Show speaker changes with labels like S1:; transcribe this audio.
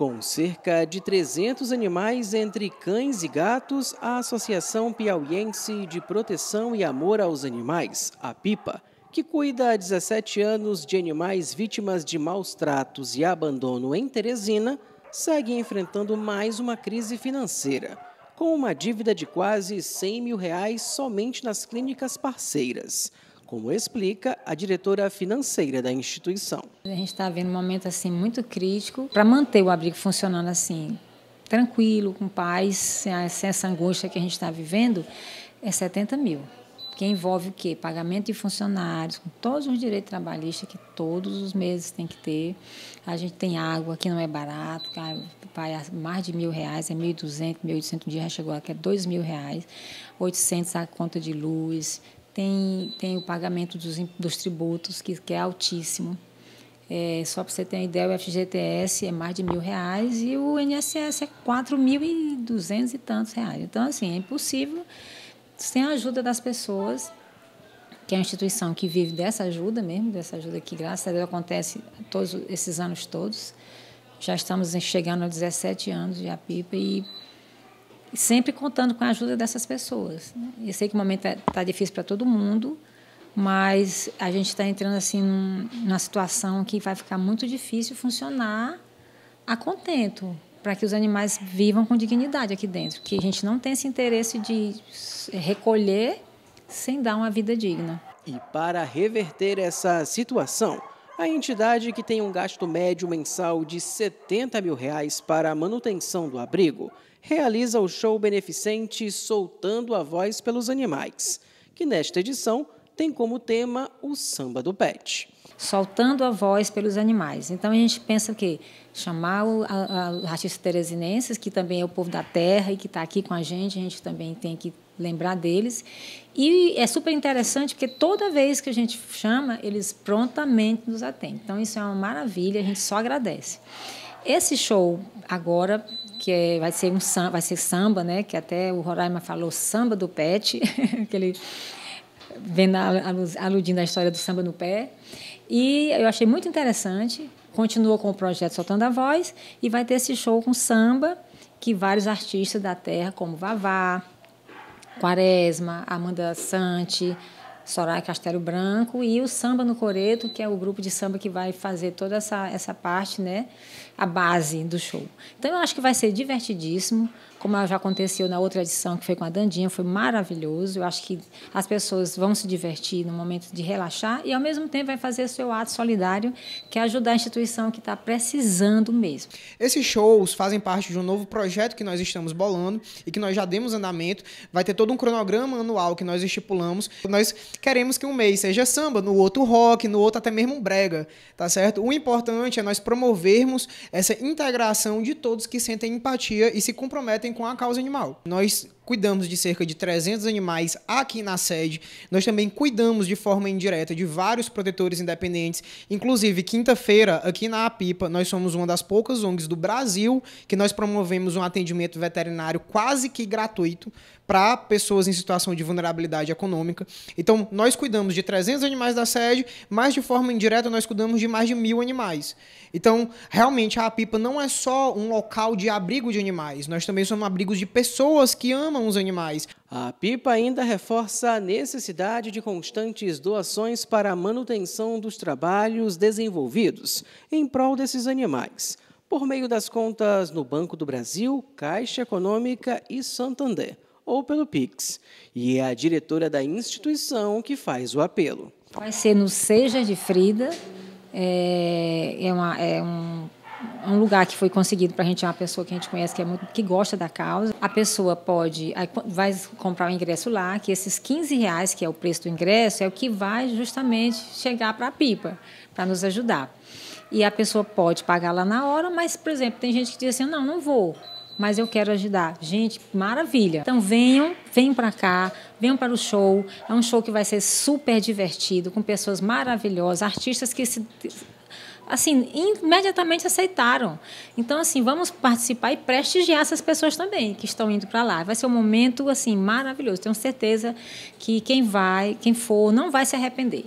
S1: Com cerca de 300 animais, entre cães e gatos, a Associação Piauiense de Proteção e Amor aos Animais, a PIPA, que cuida há 17 anos de animais vítimas de maus tratos e abandono em Teresina, segue enfrentando mais uma crise financeira, com uma dívida de quase 100 mil reais somente nas clínicas parceiras como explica a
S2: diretora financeira da instituição. A gente está vendo um momento assim muito crítico para manter o abrigo funcionando assim tranquilo, com paz, sem essa angústia que a gente está vivendo, é 70 mil que envolve o quê? Pagamento de funcionários, com todos os direitos trabalhistas que todos os meses tem que ter. A gente tem água que não é barato, tá? vai mais de mil reais, é 1.200, 1.800 um dia já chegou aqui, é 2 mil reais, 800 a conta de luz, tem, tem o pagamento dos, dos tributos, que, que é altíssimo. É, só para você ter uma ideia, o FGTS é mais de mil reais e o INSS é quatro mil e duzentos e tantos reais. Então, assim, é impossível, sem a ajuda das pessoas, que é a instituição que vive dessa ajuda mesmo, dessa ajuda que, graças a Deus, acontece todos esses anos todos. Já estamos chegando aos 17 anos de APIPA e sempre contando com a ajuda dessas pessoas. Né? Eu sei que o momento está é, difícil para todo mundo, mas a gente está entrando assim numa situação que vai ficar muito difícil funcionar a contento para que os animais vivam com dignidade aqui dentro, que a gente não tem esse interesse de recolher sem dar uma vida digna.
S1: E para reverter essa situação, a entidade que tem um gasto médio mensal de 70 mil reais para a manutenção do abrigo realiza o show beneficente Soltando
S2: a Voz pelos Animais, que nesta edição tem como tema o samba do pet. Soltando a voz pelos animais. Então a gente pensa que chamar o artista teresinenses, que também é o povo da terra e que está aqui com a gente, a gente também tem que lembrar deles. E é super interessante porque toda vez que a gente chama, eles prontamente nos atendem. Então isso é uma maravilha, a gente só agradece. Esse show agora que é, vai ser um vai ser samba, né? Que até o Roraima falou samba do pet, que ele vendo aludindo à história do samba no pé. E eu achei muito interessante. Continuou com o projeto Soltando a Voz e vai ter esse show com samba que vários artistas da terra, como Vavá, Quaresma, Amanda Sante, Soraya Castelo Branco e o Samba no Coreto, que é o grupo de samba que vai fazer toda essa, essa parte, né? A base do show. Então, eu acho que vai ser divertidíssimo, como já aconteceu na outra edição, que foi com a Dandinha, foi maravilhoso. Eu acho que as pessoas vão se divertir no momento de relaxar e, ao mesmo tempo, vai fazer seu ato solidário, que é ajudar a instituição que está precisando mesmo. Esses
S3: shows fazem parte de um novo projeto que nós estamos bolando e que nós já demos andamento. Vai ter todo um cronograma anual que nós estipulamos. Nós queremos que um mês seja samba, no outro rock, no outro até mesmo brega, tá certo? O importante é nós promovermos essa integração de todos que sentem empatia e se comprometem com a causa animal. Nós cuidamos de cerca de 300 animais aqui na sede. Nós também cuidamos de forma indireta de vários protetores independentes. Inclusive, quinta-feira, aqui na Apipa, nós somos uma das poucas ONGs do Brasil que nós promovemos um atendimento veterinário quase que gratuito para pessoas em situação de vulnerabilidade econômica. Então, nós cuidamos de 300 animais da sede, mas de forma indireta nós cuidamos de mais de mil animais. Então, realmente, a Apipa não é só um local de abrigo de animais, nós também somos abrigos de pessoas que amam consumam os animais. A PIPA ainda reforça a necessidade de constantes doações para a manutenção
S1: dos trabalhos desenvolvidos em prol desses animais, por meio das contas no Banco do Brasil, Caixa Econômica e Santander, ou pelo Pix. E é a diretora da instituição que faz o apelo.
S2: Vai ser no Seja de Frida, é, é, uma, é um um lugar que foi conseguido para a gente é uma pessoa que a gente conhece que é muito que gosta da causa. A pessoa pode vai comprar o ingresso lá, que esses 15 reais que é o preço do ingresso é o que vai justamente chegar para a pipa para nos ajudar. E a pessoa pode pagar lá na hora, mas por exemplo tem gente que diz assim não, não vou, mas eu quero ajudar. Gente, maravilha. Então venham, venham para cá, venham para o show. É um show que vai ser super divertido, com pessoas maravilhosas, artistas que se assim, imediatamente aceitaram. Então, assim, vamos participar e prestigiar essas pessoas também que estão indo para lá. Vai ser um momento, assim, maravilhoso. Tenho certeza que quem vai, quem for, não vai se arrepender.